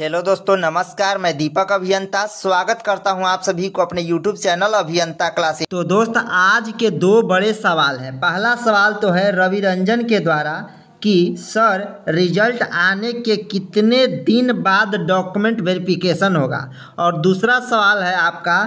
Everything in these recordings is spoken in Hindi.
हेलो दोस्तों नमस्कार मैं दीपक अभियंता स्वागत करता हूं आप सभी को अपने यूट्यूब चैनल अभियंता क्लासेस तो दोस्त आज के दो बड़े सवाल हैं पहला सवाल तो है रवि रंजन के द्वारा कि सर रिजल्ट आने के कितने दिन बाद डॉक्यूमेंट वेरिफिकेशन होगा और दूसरा सवाल है आपका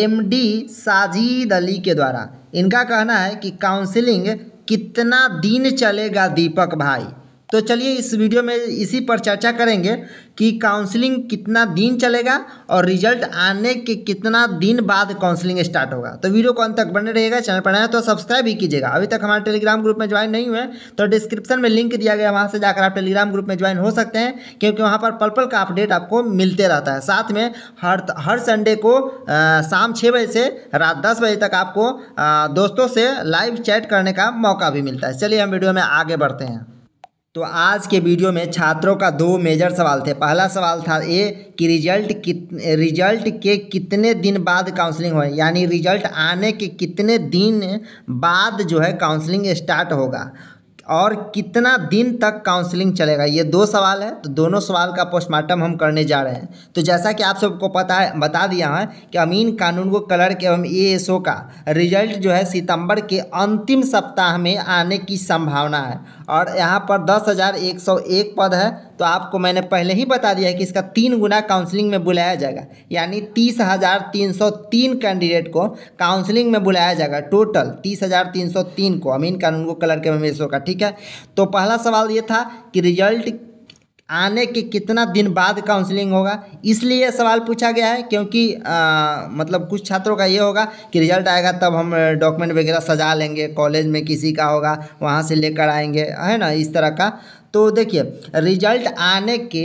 एमडी साजिद अली के द्वारा इनका कहना है कि काउंसिलिंग कितना दिन चलेगा दीपक भाई तो चलिए इस वीडियो में इसी पर चर्चा करेंगे कि काउंसलिंग कितना दिन चलेगा और रिजल्ट आने के कितना दिन बाद काउंसलिंग स्टार्ट होगा तो वीडियो को अंत तक बने रहेगा चैनल पर आए तो सब्सक्राइब भी कीजिएगा अभी तक हमारे टेलीग्राम ग्रुप में ज्वाइन नहीं हुए तो डिस्क्रिप्शन में लिंक दिया गया वहाँ से जाकर आप टेलीग्राम ग्रुप में ज्वाइन हो सकते हैं क्योंकि वहाँ पर पल पल का अपडेट आपको मिलते रहता है साथ में हर हर संडे को शाम छः बजे से रात दस बजे तक आपको दोस्तों से लाइव चैट करने का मौका भी मिलता है चलिए हम वीडियो में आगे बढ़ते हैं तो आज के वीडियो में छात्रों का दो मेजर सवाल थे पहला सवाल था ये कि रिजल्ट कित रिजल्ट के कितने दिन बाद काउंसलिंग हो यानी रिजल्ट आने के कितने दिन बाद जो है काउंसलिंग स्टार्ट होगा और कितना दिन तक काउंसलिंग चलेगा ये दो सवाल है तो दोनों सवाल का पोस्टमार्टम हम करने जा रहे हैं तो जैसा कि आप सबको पता है बता दिया है कि अमीन कानून को क्लर्क एवं ए का रिजल्ट जो है सितंबर के अंतिम सप्ताह में आने की संभावना है और यहाँ पर दस हज़ार एक सौ एक पद है तो आपको मैंने पहले ही बता दिया है कि इसका तीन गुना काउंसलिंग में बुलाया जाएगा यानी तीस हज़ार तीन सौ तीन कैंडिडेट को काउंसलिंग में बुलाया जाएगा टोटल तीस हज़ार तीन सौ तीन को अमीन कानून को कलर के ममेशों का ठीक है तो पहला सवाल ये था कि रिजल्ट आने के कितना दिन बाद काउंसलिंग होगा इसलिए सवाल पूछा गया है क्योंकि आ, मतलब कुछ छात्रों का ये होगा कि रिजल्ट आएगा तब हम डॉक्यूमेंट वगैरह सजा लेंगे कॉलेज में किसी का होगा वहाँ से लेकर आएंगे है ना इस तरह का तो देखिए रिजल्ट आने के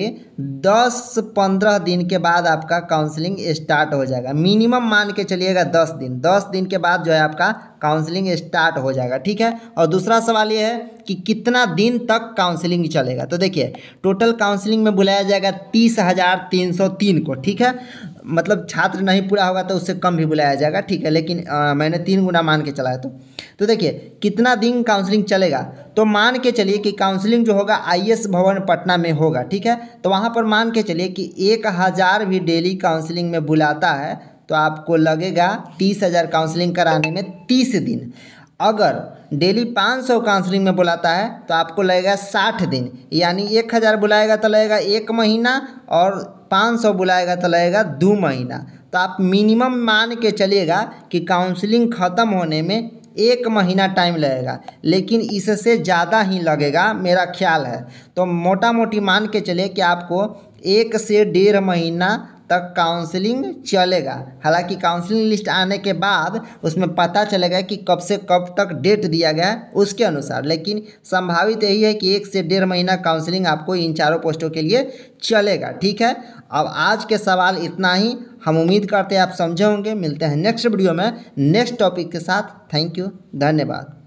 10-15 दिन के बाद आपका काउंसलिंग स्टार्ट हो जाएगा मिनिमम मान के चलिएगा 10 दिन 10 दिन के बाद जो है आपका काउंसलिंग स्टार्ट हो जाएगा ठीक है और दूसरा सवाल ये है कि कितना दिन तक काउंसलिंग चलेगा तो देखिए टोटल काउंसलिंग में बुलाया जाएगा तीस हज़ार तीन सौ तीन को ठीक है मतलब छात्र नहीं पूरा होगा तो उससे कम भी बुलाया जाएगा ठीक है लेकिन आ, मैंने तीन गुना मान के चलाया तो तो देखिए कितना दिन काउंसलिंग चलेगा तो मान के चलिए कि काउंसलिंग जो होगा आईएएस भवन पटना में होगा ठीक है तो वहाँ पर मान के चलिए कि एक हज़ार भी डेली काउंसलिंग में बुलाता है तो आपको लगेगा तीस हज़ार काउंसलिंग कराने में तीस दिन अगर डेली पाँच सौ काउंसलिंग में बुलाता है तो आपको लगेगा साठ दिन यानी एक हज़ार बुलाएगा तो लगेगा एक महीना और पाँच सौ बुलाएगा तो लगेगा दो महीना तो आप मिनिमम मान के चलिएगा कि काउंसलिंग ख़त्म होने में एक महीना टाइम लगेगा लेकिन इससे ज़्यादा ही लगेगा मेरा ख्याल है तो मोटा मोटी मान के चलिए कि आपको एक से डेढ़ महीना तक काउंसलिंग चलेगा हालांकि काउंसलिंग लिस्ट आने के बाद उसमें पता चलेगा कि कब से कब तक डेट दिया गया है उसके अनुसार लेकिन संभावित यही है कि एक से डेढ़ महीना काउंसलिंग आपको इन चारों पोस्टों के लिए चलेगा ठीक है अब आज के सवाल इतना ही हम उम्मीद करते हैं आप समझे होंगे मिलते हैं नेक्स्ट वीडियो में नेक्स्ट टॉपिक के साथ थैंक यू धन्यवाद